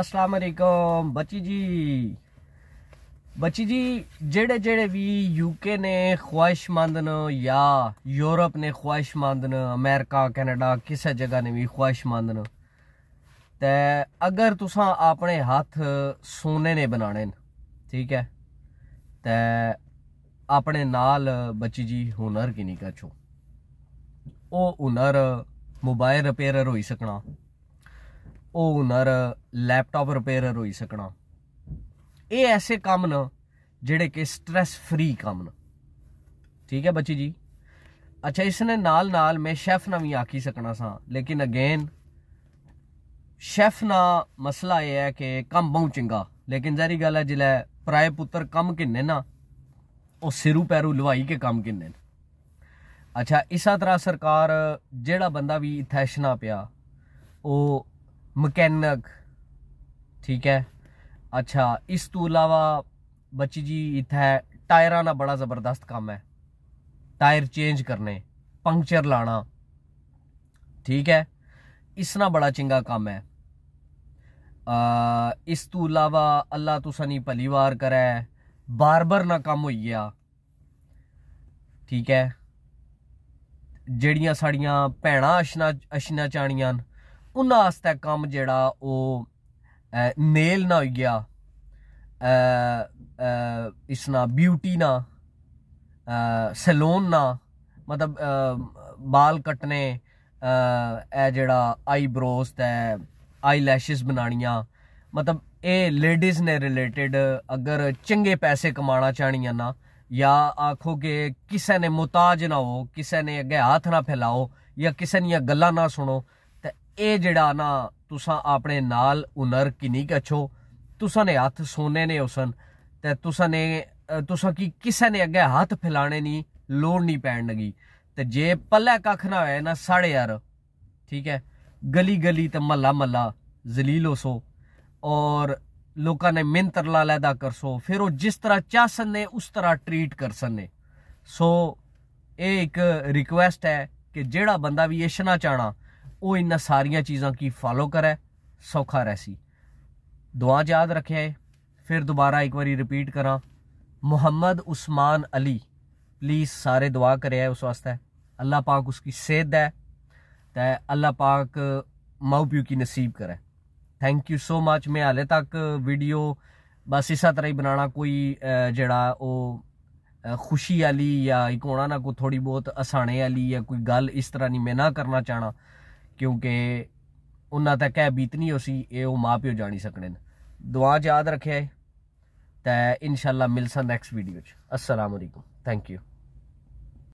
ਅਸਲਾਮ ਅਲੈਕਮ ਬੱਚੀ ਜੀ ਬੱਚੀ ਜੀ ਜਿਹੜੇ ਜਿਹੜੇ ਵੀ ਯੂਕੇ ਨੇ ਖੁਆਇਸ਼ਮੰਦ ਨੇ ਜਾਂ ਯੂਰਪ ਨੇ ਖੁਆਇਸ਼ਮੰਦ ਨੇ ਅਮਰੀਕਾ ਕੈਨੇਡਾ ਕਿਸੇ ਜਗ੍ਹਾ ਨੇ ਵੀ ਖੁਆਇਸ਼ਮੰਦ ਨੇ ਤੇ ਅਗਰ ਤੁਸੀਂ ਆਪਣੇ ਹੱਥ ਸੋਨੇ ਨੇ ਬਣਾਣੇ ਨੇ ਠੀਕ ਹੈ ਤੇ ਆਪਣੇ ਨਾਲ ਬੱਚੀ ਜੀ ਹੁਨਰ ਕਿ ਨਹੀਂ ਕਛੋ ਉਹ ਹੁਨਰ ਮੋਬਾਈਲ ਰਿਪੇਅਰਰ ਹੋਈ ਸਕਣਾ ਓਨਰ ਲੈਪਟਾਪ ਰਿਪੇਅਰਰ ਹੋਈ ਸਕਣਾ ਇਹ ਐਸੇ ਕੰਮ ਨੇ ਜਿਹੜੇ ਕਿ ਸਟ्रेस ਫ੍ਰੀ ਕੰਮ ਨੇ ਠੀਕ ਹੈ ਬੱਚੀ ਜੀ ਅੱਛਾ ਇਸ ਨੇ ਨਾਲ ਨਾਲ ਮੈਂ ਸ਼ੈਫ ਨਾ ਵੀ ਆਖੀ ਸਕਣਾ ਸਾਂ ਲੇਕਿਨ ਅਗੇਨ ਸ਼ੈਫ ਨਾ ਮਸਲਾ ਇਹ ਹੈ ਕਿ ਕੰਮ ਬਹੁਤ ਚੰਗਾ ਲੇਕਿਨ ਜ਼ਰੀ ਗੱਲ ਹੈ ਜਿਲੇ ਪ੍ਰਾਇ ਪੁੱਤਰ ਕੰਮ ਕਿੰਨੇ ਨਾ ਉਹ ਸਿਰੂ ਪੈਰੂ ਲਵਾਈ ਕੇ ਕੰਮ ਕਿੰਨੇ ਨੇ ਅੱਛਾ ਇਸਾ ਤਰ੍ਹਾਂ ਸਰਕਾਰ ਜਿਹੜਾ ਬੰਦਾ ਵੀ ਇਥੈਸ਼ਨਾ ਪਿਆ ਉਹ ਮਕੈਨਿਕ ठीक है अच्छा इस तू अलावा ਬੱਚੀ जी ਇੱਥੇ ਟਾਇਰਾਂ का बड़ा जबरदस्त ਕੰਮ है टायर चेंज करने पंक्चर लाना ठीक है इसना बड़ा चंगा काम है आ, इस तू अलावा अल्लाह तुसा नहीं भली वार करे बारबर ना कम हो गया ठीक है जड़िया साड़िया भैन अशना अशना चाणिया उन्हां आस्तै कम्म जेह्ड़ा ओह् मेल ना होई गेआ ब्यूटी ना सैलोन ना मतलब बाल कट्टने एह् जेह्ड़ा आईब्रोज आई लैशिस बनानियां मतलब एह् लेडीज़ ने रिलेटिड अगर चंगे पैसे कमाना चाहनिया ना या आखो कि किसै ने मुताज ना हो किसै ने अग्गें हाथ ना फैलाओ या किसै दियां ना सुनो ਇਹ ਜਿਹੜਾ ਨਾ ਤੁਸੀਂ ਆਪਣੇ ਨਾਲ ਉਨਰ ਕਿਨੀ ਕਛੋ ਤੁਸੀਂ ਨੇ ਹੱਥ ਸੋਨੇ ਨੇ ਉਸਨ ਤੇ ਤੁਸੀਂ ਨੇ ਤੁਸੀਂ ਕੀ ਕਿਸੇ ਨੇ ਅੱਗੇ ਹੱਥ ਫਿਲਾਣੇ ਨਹੀਂ ਲੋੜ ਨਹੀਂ ਪੈਣ ਲਗੀ ਤੇ ਜੇ ਪੱਲੇ ਕੱਖ ਨਾ ਹੋਇਆ ਨਾ ਸਾੜੇ ਯਾਰ ਠੀਕ ਹੈ ਗਲੀ ਗਲੀ ਤੇ ਮੱਲਾ ਮੱਲਾ ਜ਼ਲੀਲ ਹੋ ਸੋ ਔਰ ਲੋਕਾਂ ਨੇ ਮਿੰਤਰ ਲਾ ਲੈਦਾ ਸੋ ਫਿਰ ਉਹ ਜਿਸ ਤਰ੍ਹਾਂ ਚਾਹਸਨ ਨੇ ਉਸ ਤਰ੍ਹਾਂ ਟ੍ਰੀਟ ਕਰਸਨ ਨੇ ਸੋ ਇਹ ਇੱਕ ਰਿਕੁਐਸਟ ਹੈ ਕਿ ਜਿਹੜਾ ਬੰਦਾ ਵੀ ਇਸ਼ਨਾ ਚਾਣਾ वो इन सारिया चीज़ा की फॉलो करे सौखा रह दुआ याद रखे फिर दोबारा एक बार रिपीट करा मुहम्मद उस्मान अली प्लीज़ सारे दुआ करे उस वास्ते अल्लाह पाक उसकी सेहत दे ते अल्लाह पाक माऊ प्यू की नसीब करे थैंक यू सो मच मैं हाले तक वीडियो बस इस तरह ही बनाना कोई जड़ा वो खुशी वाली या एक होना ना कोई थोड़ी बहुत हसाने वाली या कोई गल इस तरह नहीं मैं ना करना चाहना ਕਿਉਂਕਿ ਉਹਨਾਂ ਤੱਕ ਇਹ ਬੀਤਨੀ ਹੋਸੀ ਇਹ ਉਹ ਮਾਪਿਓ ਜਾਣੀ ਸਕਣੇ ਨੇ ਦੁਆ ਯਾਦ ਰੱਖਿਆ ਤੇ ਇਨਸ਼ਾਅੱਲਾ ਮਿਲਸਾਂ ਨੈਕਸਟ ਵੀਡੀਓ ਚ ਅਸਲਾਮ ਅਲੈਕੁਮ ਥੈਂਕ ਯੂ